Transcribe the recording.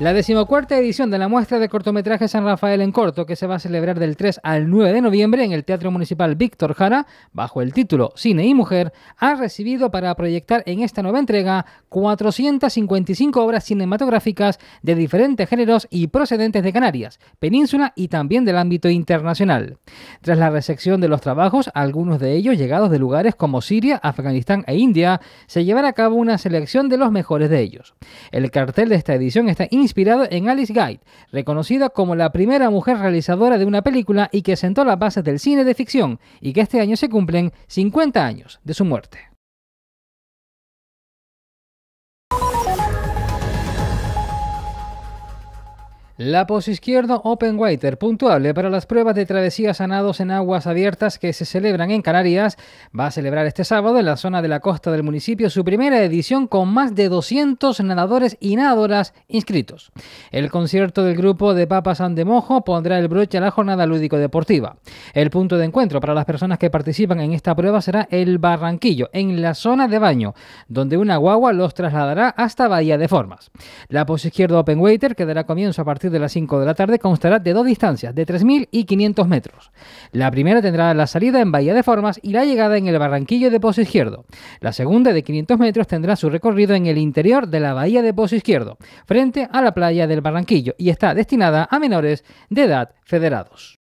La decimocuarta edición de la muestra de cortometraje San Rafael en Corto, que se va a celebrar del 3 al 9 de noviembre en el Teatro Municipal Víctor Jara, bajo el título Cine y Mujer, ha recibido para proyectar en esta nueva entrega 455 obras cinematográficas de diferentes géneros y procedentes de Canarias, península y también del ámbito internacional. Tras la recepción de los trabajos, algunos de ellos llegados de lugares como Siria, Afganistán e India, se llevará a cabo una selección de los mejores de ellos. El cartel de esta edición está inspirado en Alice Guide, reconocida como la primera mujer realizadora de una película y que sentó las bases del cine de ficción, y que este año se cumplen 50 años de su muerte. La izquierdo Open Water, puntuable para las pruebas de travesía sanados en aguas abiertas que se celebran en Canarias, va a celebrar este sábado en la zona de la costa del municipio su primera edición con más de 200 nadadores y nadadoras inscritos. El concierto del grupo de Papas Mojo pondrá el broche a la jornada lúdico-deportiva. El punto de encuentro para las personas que participan en esta prueba será el Barranquillo, en la zona de baño, donde una guagua los trasladará hasta Bahía de Formas. La izquierdo Open Water quedará comienzo a partir de las 5 de la tarde constará de dos distancias, de 3.500 y metros. La primera tendrá la salida en Bahía de Formas y la llegada en el Barranquillo de Pozo Izquierdo. La segunda, de 500 metros, tendrá su recorrido en el interior de la Bahía de Pozo Izquierdo, frente a la playa del Barranquillo, y está destinada a menores de edad federados.